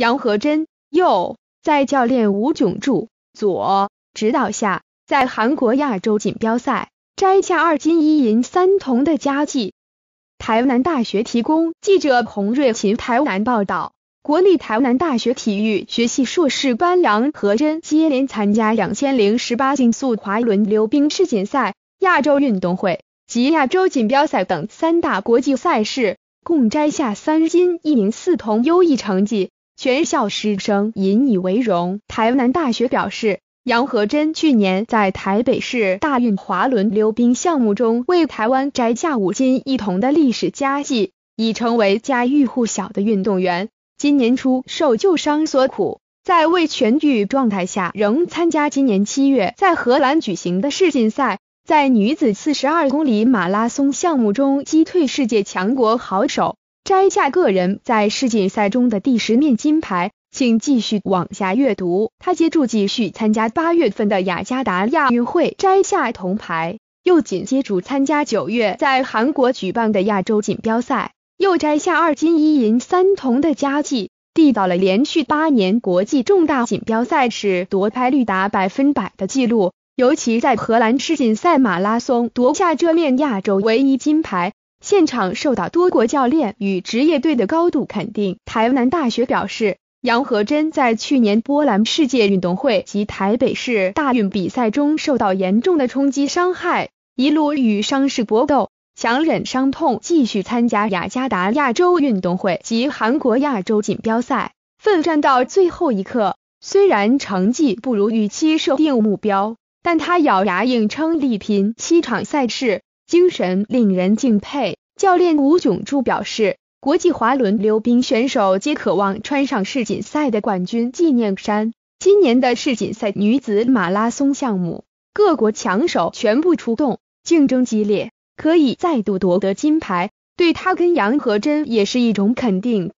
杨和珍右在教练吴炯柱左指导下，在韩国亚洲锦标赛摘下二金一银三铜的佳绩。台南大学提供记者洪瑞琴台南报道：国立台南大学体育学系硕士班杨和珍接连参加两千零十八竞速滑轮溜冰世锦赛、亚洲运动会及亚洲锦标赛等三大国际赛事，共摘下三金一银四铜优异成绩。全校师生引以为荣。台南大学表示，杨和珍去年在台北市大运滑轮溜冰项目中为台湾摘下五金一铜的历史佳绩，已成为家喻户晓的运动员。今年初受旧伤所苦，在未痊愈状态下仍参加今年七月在荷兰举行的世锦赛，在女子四十二公里马拉松项目中击退世界强国好手。摘下个人在世锦赛中的第十面金牌，请继续往下阅读。他接住继续参加八月份的雅加达亚运会，摘下铜牌，又紧接住参加九月在韩国举办的亚洲锦标赛，又摘下二金一银三铜的佳绩，缔造了连续八年国际重大锦标赛史夺牌率达百分百的纪录。尤其在荷兰世锦赛马拉松夺下这面亚洲唯一金牌。现场受到多国教练与职业队的高度肯定。台南大学表示，杨和珍在去年波兰世界运动会及台北市大运比赛中受到严重的冲击伤害，一路与伤势搏斗，强忍伤痛继续参加雅加达亚洲运动会及韩国亚洲锦标赛，奋战到最后一刻。虽然成绩不如预期设定目标，但他咬牙硬撑，力拼七场赛事。精神令人敬佩。教练吴炯柱表示，国际滑轮溜冰选手皆渴望穿上世锦赛的冠军纪念衫。今年的世锦赛女子马拉松项目，各国强手全部出动，竞争激烈，可以再度夺得金牌，对他跟杨和珍也是一种肯定。